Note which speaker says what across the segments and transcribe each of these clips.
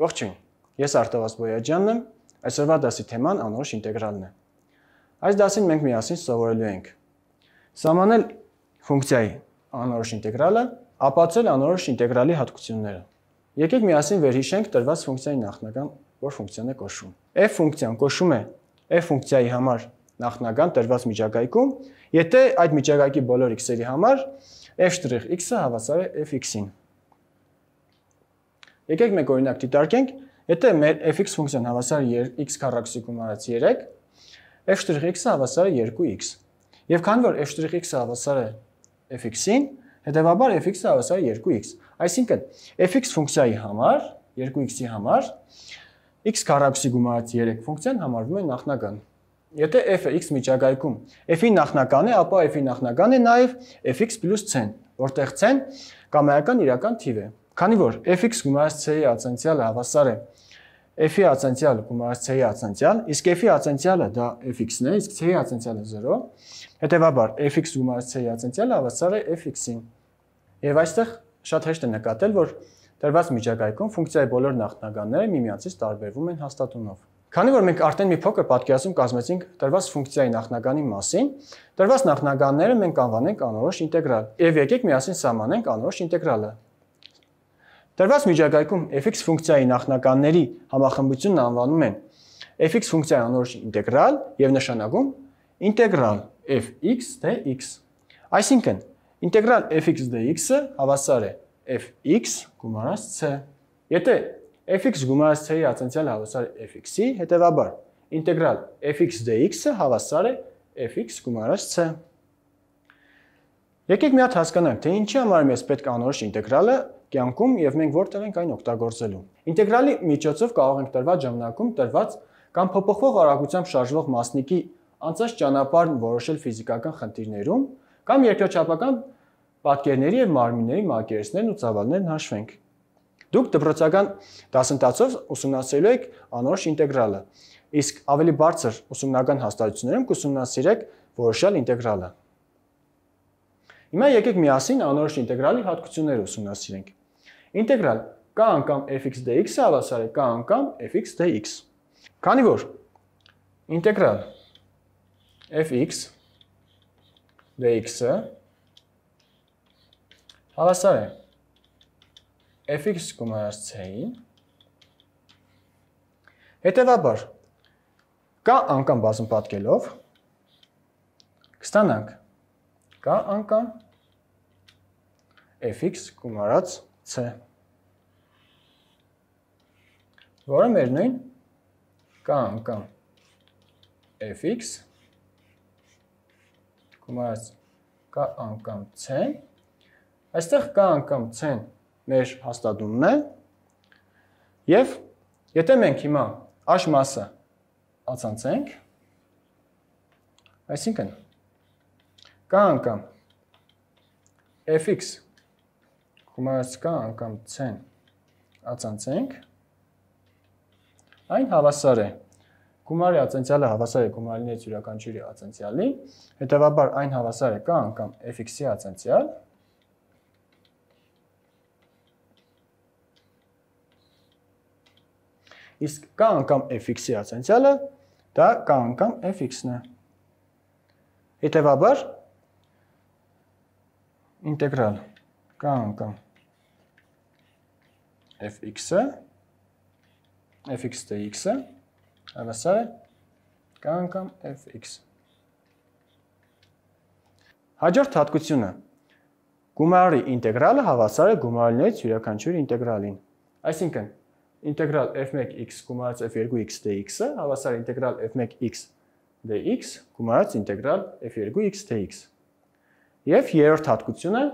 Speaker 1: Ողջույն։ Ես Արտավաս Բոյաջյանն եմ։ Այսօրվա դասի թեման անորոշ ինտեգրալն է։ Այս դասին մենք միասին սովորելու ենք սահմանել ֆունկցիայի անորոշ ինտեգրալը, ապացուցել անորոշ ինտեգրալի հատկությունները։ Եկեք միասին վերհիշենք տրված ֆունկցիայի նախնական որ ֆունկցիան է կոչվում։ F ֆունկցիան կոչվում է F ֆունկցիայի համար նախնական տրված միջակայքում, եթե այդ միջակայքի բոլոր x-երի համար f' x-ը հավասար է f(x)-ին։ Եկեք մեկ օրինակ դիտարկենք, եթե մեր fx ֆունկցիան հավասար է x քառակուսիկում արած 3, f'(x)-ը հավասար է 2x։ Եվ քանի որ f'(x)-ը հավասար է f(x)-ին, հետեւաբար f(x)-ը հավասար է 2x։ Այսինքն f(x) ֆունկցիայի համար, 2x-ի համար x քառակուսի գումարած 3 ֆունկցիան համարվում է նախնական։ Եթե f-ը x միջակայքում f-ի նախնական է, ապա f-ի նախնական է նաև f(x) + c-ն, որտեղ c-ն կամայական իրական թիվ է։ Քանի որ FX գումարած C-ի ացենցիալը հավասար է F-ի ացենցիալը գումարած C-ի ացենցիալ, իսկ F-ի ացենցիալը դա FX-ն է, իսկ C-ի ացենցիալը 0, հետեւաբար FX գումարած C-ի ացենցիալը հավասար է FX-ին։ Եվ այստեղ շատ հեշտ է նկատել, որ դրված միջակայքում ֆունկցիայի բոլոր նախնականները միմյանցից տարբերվում են հաստատունով։ Քանի որ մենք արդեն մի փոքր պատկերացում կազմեցինք դրված ֆունկցիայի նախնականի մասին, դրված նախնականները մենք անվանենք անորոշ ինտեգրալ։ Եվ եկեք միասին սահմանենք անորոշ ինտեգրալը։ Տրված միջակայքում fx ֆունկցիայի նախնականների համախմբությունն անվանում են fx ֆունկցիայի անորոշ ինտեգրալ եւ նշանակում ինտեգրալ fx dx։ դե Այսինքն, ինտեգրալ fx dx-ը դե հավասար է fx գումարած c։ Եթե fx գումարած c-ի ացենցիալը հավասար է fx-ի, հետեւաբար ինտեգրալ fx dx-ը դե հավասար է fx գումարած c։ Եկեք մի հատ հասկանանք, թե ինչի համար մեզ պետք անորոշ ինտեգրալը կյանքում եւ մենք որտեղ ենք այն օգտագործելու։ Ինտեգրալի միջոցով կարող ենք տրված ժամանակում տրված կամ փոփոխվող արագությամբ շարժվող մասնիկի անցած ճանապարհն որոշել ֆիզիկական խնդիրներում կամ երկրաչափական պատկերների եւ մարմինների մակերեսներն ու ծավալներն հաշվենք։ Դուք դպրոցական դասընթացով ուսումնասիրելու եք անորոշ ինտեգրալը, իսկ ավելի բարձր ուսումնական հաստատություններում կուսումնասիրեք որոշյալ ինտեգրալը։ Հիմա եկեք միասին անորոշ ինտեգրալի հատկությունները ուսումնասիրենք ինտեգրալ կա անգամ fx dx-ը հավասար է, կա անգամ fx dx։ Քանի որ ինտեգրալ fx dx-ը հավասար է fx գումարած c-ին։ Հետևաբար կա անգամ բազում պատկելով կստանանք կա անգամ fx գումարած c-ը C որը մեր նույն կամ կամ fx գումարած կա անգամ c այստեղ կա անգամ c-ն մեր հաստատումն է եւ եթե մենք հիմա h մասը ածանցենք այսինքն կա անգամ fx Գումարացկա անգամ ցեն ածանցենք այն հավասար է գումարի ածենցիալը հավասար է գումարներից յուրաքանչյուրի ածենցիալի, հետևաբար այն հավասար է կա անգամ fx-ի ածենցիալ։ Իսկ կա անգամ fx-ի ածենցիալը, դա կա անգամ fx-ն է։ Հետևաբար ինտեգրալ Կան, կան։ fx-ը fx dx-ը հավասար է կան կամ fx։ Հաջորդ հատկությունը գումարի ինտեգրալը հավասար է գումարներից յուրաքանչյուր ինտեգրալին։ Այսինքն ինտեգրալ f1x գումարած f2x dx-ը հավասար ինտեգրալ f1x dx գումարած ինտեգրալ f2x dx։ Եվ երրորդ հատկությունը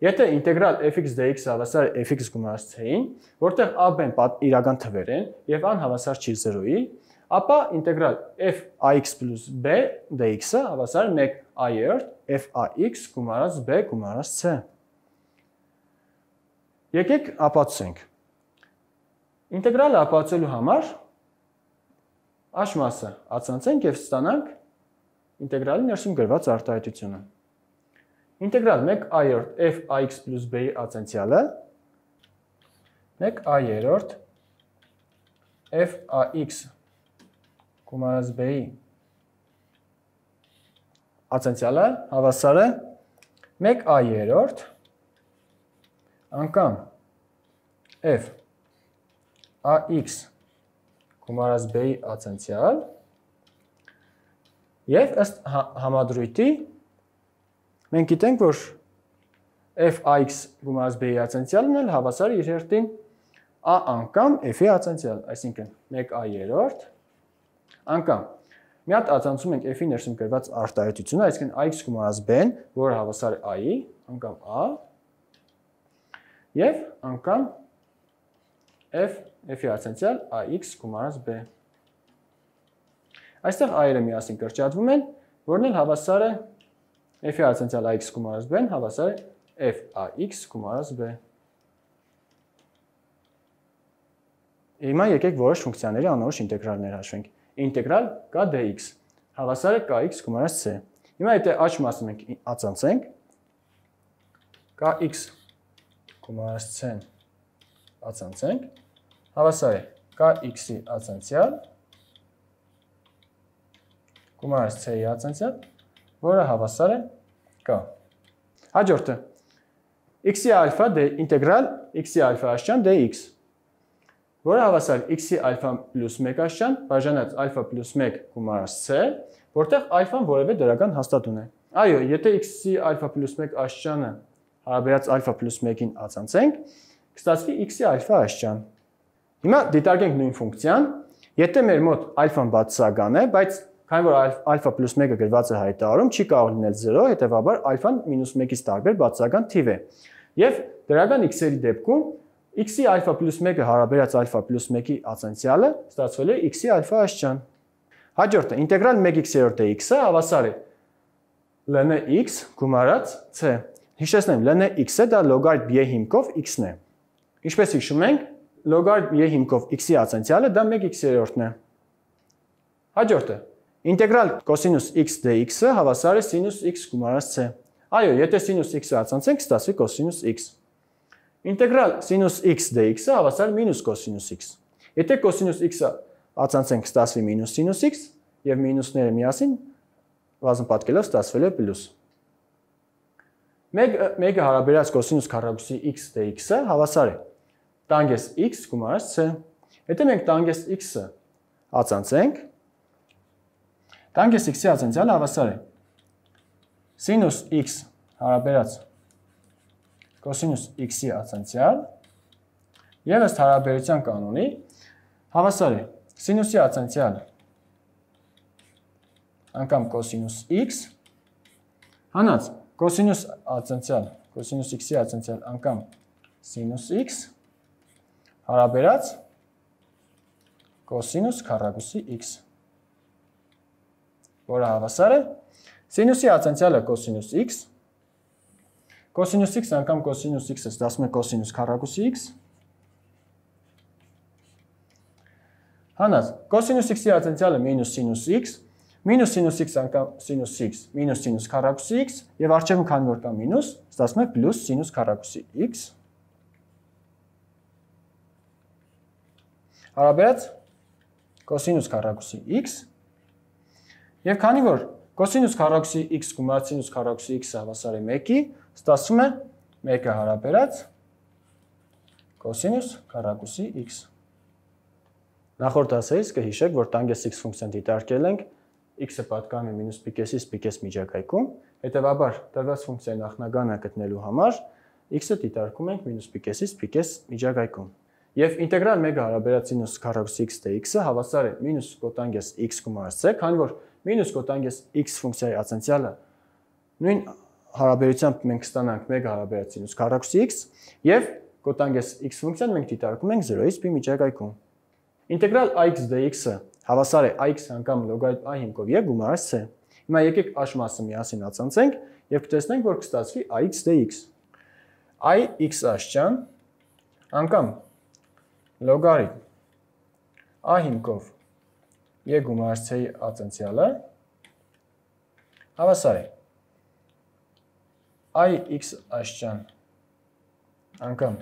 Speaker 1: Եթե ինտեգրալ fx dx հավասար է fx գումարացային, որտեղ a-ն իրական թվեր են եւ a-ն հավասար չի 0-ի, ապա ինտեգրալ f ax + b dx-ը հավասար է 1 a-երդ f ax գումարած b գումարած c։ Եկեք ապացուցենք։ Ինտեգրալը ապացուցելու համար h մասը ացանցենք եւ ստանանք ինտեգրալի ներսում գրված արտահայտությունը։ Ինտեգրալ 1 i-րդ f ax + b-ի ացենցիալը 1 i-րդ f ax գումարած b-ի ացենցիալը հավասար է 1 i-րդ անգամ f ax գումարած b-ի ացենցիալ եւ ըստ համադրույթի Մենք գիտենք, որ f(x) գումարած b-ի ացանցիալն էլ հավասար է իր հերթին a անգամ f-ի ացանցիալ, այսինքն 1a-րդ անգամ մի հատ ածանցում ենք f-ի ներսում գրված արտահայտությունը, այսինքն x գումարած b-ն, որը հավասար է a-ի, անգամ a եւ անգամ f f-ի ացանցիալ ax գումարած b։ Այստեղ a-երը միասին կրճատվում են, որն էլ հավասար է 1 f-ի ացենցիալ ax գումարած b-ն հավասար է f-ax գումարած b։ Հիմա եկեք որոշ ֆունկցիաների անորոշ ինտեգրալներ հաշվենք։ Ինտեգրալ կա dx, հավասար է kx գումարած c։ Հիմա եթե h մասը մենք ածանցենք, կա x գումարած c-ն ածանցենք, հավասար է kx-ի ածանցիալ գումարած c-ի ածանցիալ որը հավասար է k։ Հաջորդը x-ի ալֆա դե ինտեգրալ x-ի ալֆա աշճան dx, դե որը հավասար x-ի ալֆա +1 աշճան բաժանած ալֆա +1 գումարած c, որտեղ ալֆան որևէ դրական հաստատուն է։ Այո, եթե x-ի ալֆա +1 աշճանը հարաբերած ալֆա +1-ին ածանցենք, կստացվի x-ի ալֆա աշճան։ Հիմա դիտարկենք նույն ֆունկցիան։ Եթե մեր մոտ ալֆան բացասական է, բայց Քանի որ ալֆա + 1-ը գրված է հայտարարում, չի կարող լինել 0, հետեւաբար ալֆան -1-ից տարբեր բացական թիվ է։ Եվ դրական x-երի դեպքում x-ի ալֆա + 1-ը հարաբերած ալֆա + 1-ի ացենցիալը ստացվել է x-ի ալֆա աշճան։ Հաջորդը ինտեգրալ 1x-ը x-ը հավասար է ln x գումարած c։ Հիշեցնեմ, ln x-ը դա լոգարիթմ y հիմքով x-ն է։ Ինչպես հիշում ենք, լոգարիթմ y հիմքով x-ի ացենցիալը դա 1x-ն է։ Հաջորդը Ինտեգրալ cos x dx-ը դե հավասար է sin x գումարած c։ Այո, եթե sin x-ը առցանցենք, ստացվի cos x։ Ինտեգրալ sin x dx-ը դե հավասար minus cos x։ Եթե cos x-ը առցանցենք, ստացվի minus sin x եւ մինուսները միասին վազն պատկելով ստացվել է պլյուս։ Մեկ մեկը հարաբերած cos քառակուսի x dx-ը դե հավասար է տանգես x գումարած c։ Եթե մենք տանգես x-ը առցանցենք, Տանգես x-ի ածենցյալը հավասար է սինուս x հարաբերած կոսինուս x-ի ածենցյալ եւ ըստ հարաբերության կանոնի հավասար է սինուսի ածենցյալը անգամ կոսինուս x հանած կոսինուս ածենցյալ կոսինուս x-ի ածենցյալ անգամ սինուս x հարաբերած կոսինուս քառակուսի x որը հավասար է սինուսի ացենցիալը կոսինուս x կոսինուս x անգամ կոսինուս x-ը ստացվում է կոսինուս քառակուսի x հանած կոսինուս x-ի ացենցիալը մինուս սինուս x մինուս սինուս x անգամ սինուս x մինուս սինուս քառակուսի x եւ արջևում քանի որ կա մինուս ստացվում է պլյուս սինուս քառակուսի x հարաբերած կոսինուս քառակուսի x Եվ քանի որ կոսինուս քառակուսի x գումարցինուս քառակուսի x-ը հավասար է 1-ի, ստացվում է 1-ը հարաբերած կոսինուս քառակուսի x։ Նախորդ դասերից կհիշեք, որ տանգես x ֆունկցիան դիտարկել ենք x-ը պատկանում է -π-ից π-ից միջակայքում, հետևաբար տրված ֆունկցիայի նախնագանը գտնելու համար x-ը դիտարկում ենք -π-ից π-ից միջակայքում։ Եվ ինտեգրալ 1-ը հարաբերած sinus 2x dx-ը հավասար է -cotangest x գումարց c, քանի որ minus կոտանգես x ֆունկցիայի ացենցիալը նույն հարաբերությամբ մենք ստանանք 1 հարաբերած sinus 4x եւ կոտանգես x ֆունկցիան մենք դիտարկում ենք 0-ից b միջակայքում։ Ինտեգրալ ax dx-ը հավասար է ax անգամ լոգարիթմ a հիմքով եւ գումարած c։ Հիմա եկեք h մասը միասին ացանցենք եւ կտեսնենք, որ կստացվի ax dx։ ax աշճան անգամ լոգարիթմ a հիմքով e գումարցեի ատենցիալը հավասար է i x աշճան անգամ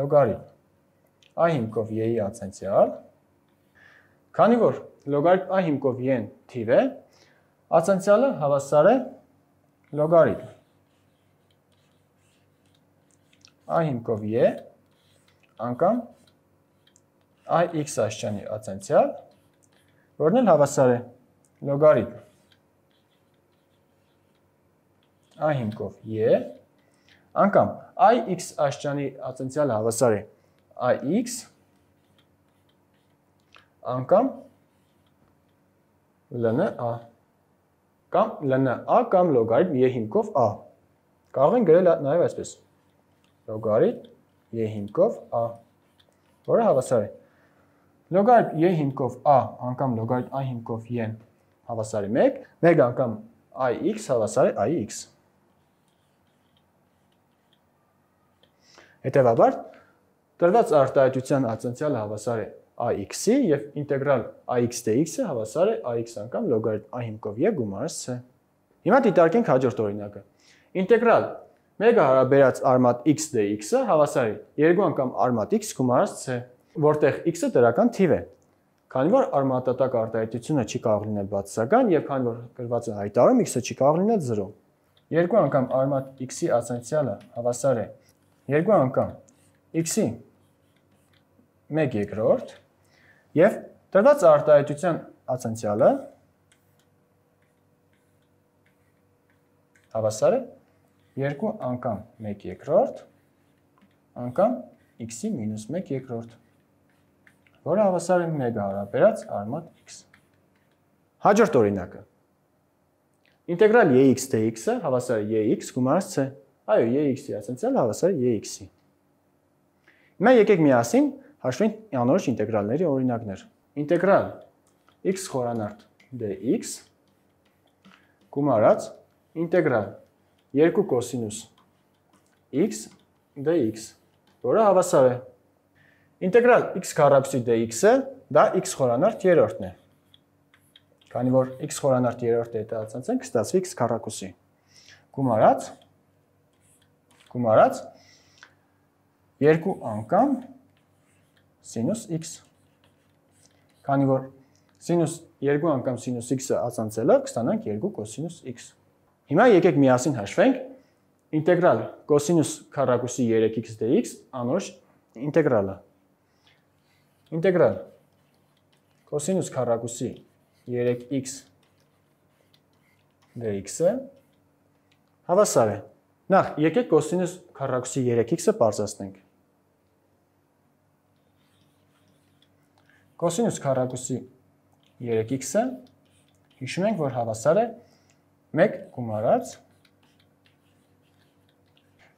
Speaker 1: լոգարիթմ i հիմքով e-ի ատենցիալ քանի որ լոգարիթմ i հիմքով e-ն թիվ է ատենցիալը հավասար է լոգարիթմ i հիմքով e անգամ 0.5 IX աշճանի ացենցիալ, որն էլ հավասար է լոգարիթմ a հիմքով e անգամ ix աշճանի ացենցիալը հավասար է ax անգամ ln a կամ ln a կամ լոգարիթմ e հիմքով a կարող են գրել նաև այսպես լոգարիթմ e հիմքով a որը հավասար է 0.5 լոգարիթմ y հիմքով a անգամ լոգարիթմ a հիմքով y-ն հավասար է 1, 1 անգամ i(x) հավասար է i(x)։ Հետևաբար տրված արտահայտության ածանցյալը հավասար է i(x)-ի եւ ինտեգրալ i(x) dx-ը հավասար է i(x) անգամ լոգարիթմ a հիմքով y գումարս c։ Հիմա դիտարկենք հաջորդ օրինակը։ Ինտեգրալ 1-ը հարաբերած արմատ x dx-ը հավասար է 2 անգամ արմատ x գումարս c որտեղ x-ը դրական թիվ է։ Քանի որ արմատատակ արտահայտությունը չի կարող լինել բացասական եւ քանի որ գրված է հայտարարում x-ը չի կարող լինել 0։ Երկու անգամ արմատ x-ի ասենցիալը հավասար է երկու անգամ x-ի 1/2 եւ դրված արտահայտության ասենցիալը հավասար է 2 անգամ 1/3 անգամ x-ի -1/2 որը հավասար է 1 հարաբերած արմատ x։ Հաջորդ օրինակը։ Ինտեգրալ y(x) dx-ը հավասար է y(x) գումարած c։ Այո, y(x)-ի ասենցիալ հավասար է y(x)-ի։ Հիմա եկեք միասին հաշվենք անորոշ ինտեգրալների օրինակներ։ Ինտեգրալ x խորանարդ dx դե գումարած ինտեգրալ 2 կոսինուս x dx, դե որը հավասար է 1 Ինտեգրալ x քառակուսի dx-ը դե դա x խորանարդ երրորդն է։ Քանի որ x խորանարդ երրորդը հետացանցենք, ստացվի x քառակուսի։ Գումարած գումարած 2 անգամ սինուս x։ Քանի որ սինուս 2 անգամ սինուս x-ը ածանցելը կստանանք 2 կոսինուս x։ Հիմա եկեք միասին հաշվենք ինտեգրալ կոսինուս քառակուսի 3x dx դե անորոշ ինտեգրալը Ինտեգրալ կոսինուս քառակուսի 3x dx-ը հավասար է։ Նախ եկեք կոսինուս քառակուսի 3x-ը բարձրացնենք։ Կոսինուս քառակուսի 3x-ը հիշում ենք, որ հավասար է 1 գումարած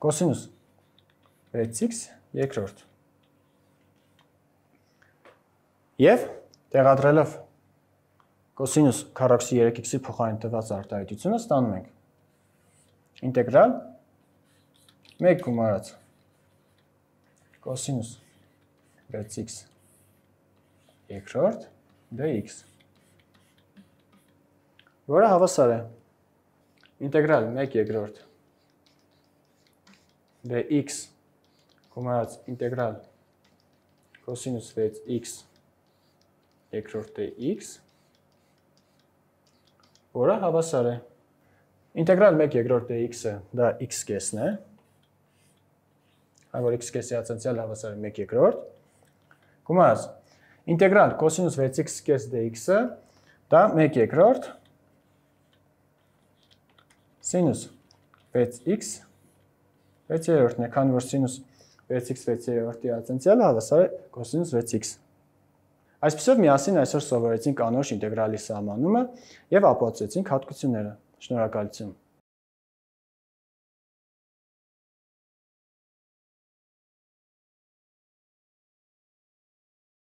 Speaker 1: կոսինուս 6x երկրորդ եւ տեղադրելով կոսինուս քառակուսի 3x-ի փոխարեն տված արտահայտությունը ստանում ենք ինտեգրալ 1 գումարած կոսինուս 6x երկրորդ dx որը հավասար է ինտեգրալ 1 երկրորդ dx գումարած ինտեգրալ կոսինուս 6x երկրորդը x, որը հավասար է ինտեգրալ 1 երկրորդը x-ը դա x կեսն է, այն որ x կեսի ացենցիալ հավասար է 1 երկրորդ, գումարս, ինտեգրալ կոսինուս 6x կես dx-ը դե դա 1 երկրորդ, սինուս 6x 6 երորդն է, քանի որ սինուս 6x 6 երորդի ացենցիալը հավասար է կոսինուս 6x Այսպեսով միասին այսօր սովորեցինք անորոշ ինտեգրալի սահմանումը եւ ապացուցեցինք հատկությունները։ Շնորհակալություն։